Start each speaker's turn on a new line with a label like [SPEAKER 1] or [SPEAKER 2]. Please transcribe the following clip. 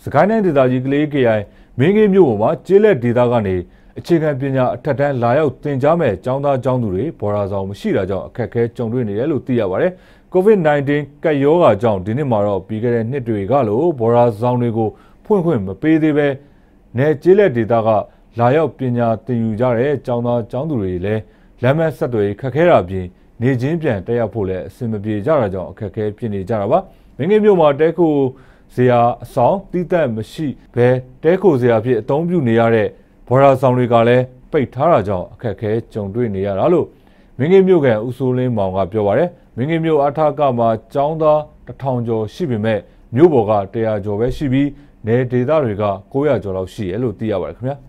[SPEAKER 1] စကိုင်းတိုင်းဒေသကြီးကလေး KI မင်းကြီးမြို့ပေါ်မှာကျေးလက်ဒေသကနေအခြေခံပညာအထက်တန်းလာရောက်သင်ကြားမဲ့ကျောင်းသားကျောင်းသူတွေဘော်ရာဆောင်မရှိတာကြောင့်အခက်အခဲကြုံတွေ့နေတယ်လို့သိရပါတယ်။ COVID-19 ကပ်ရောဂါကြောင့်ဒီနှစ်မှာတော့ပြီးခဲ့တဲ့နှစ်တွေကလိုဘော်ရာဆောင်တွေကိုဖွင့်ခွင့်မပေးသေးပဲနယ်ကျေးလက်ဒေသကလာရောက်ပညာသင်ယူကြတဲ့ကျောင်းသားကျောင်းသူတွေလည်းလမ်းမဆက်သွယ်ခက်ခဲတာပြင်နေချင်းပြန်တက်ရောက်ဖို့လည်းအဆင်မပြေကြတာကြောင့်အခက်အခဲဖြစ်နေကြတာပါ။မင်းကြီးမြို့မှာတဲခိုဇရာအဆောင်တိတက်မရှိဘဲတဲခိုဇရာဖြစ်အသုံးပြုနေရတဲ့ဘော်ရာဆောင်တွေကလည်းပိတ်ထားတာကြောင့်အခက်အခဲကြုံတွေ့နေရတာလို့မင်းကြီးမြို့ကဦးစိုးလင်းမောင်ကပြောပါရယ်မင်းကြီးမြို့အထကမှာចောင်းသားတစ်ထောင်ကျော်ရှိပေမဲ့မြို့ပေါ်က100ကျော်ပဲရှိပြီးနေဒေသတွေက900ကျော်လောက်ရှိရလို့သိရပါတယ်ခင်ဗျာ။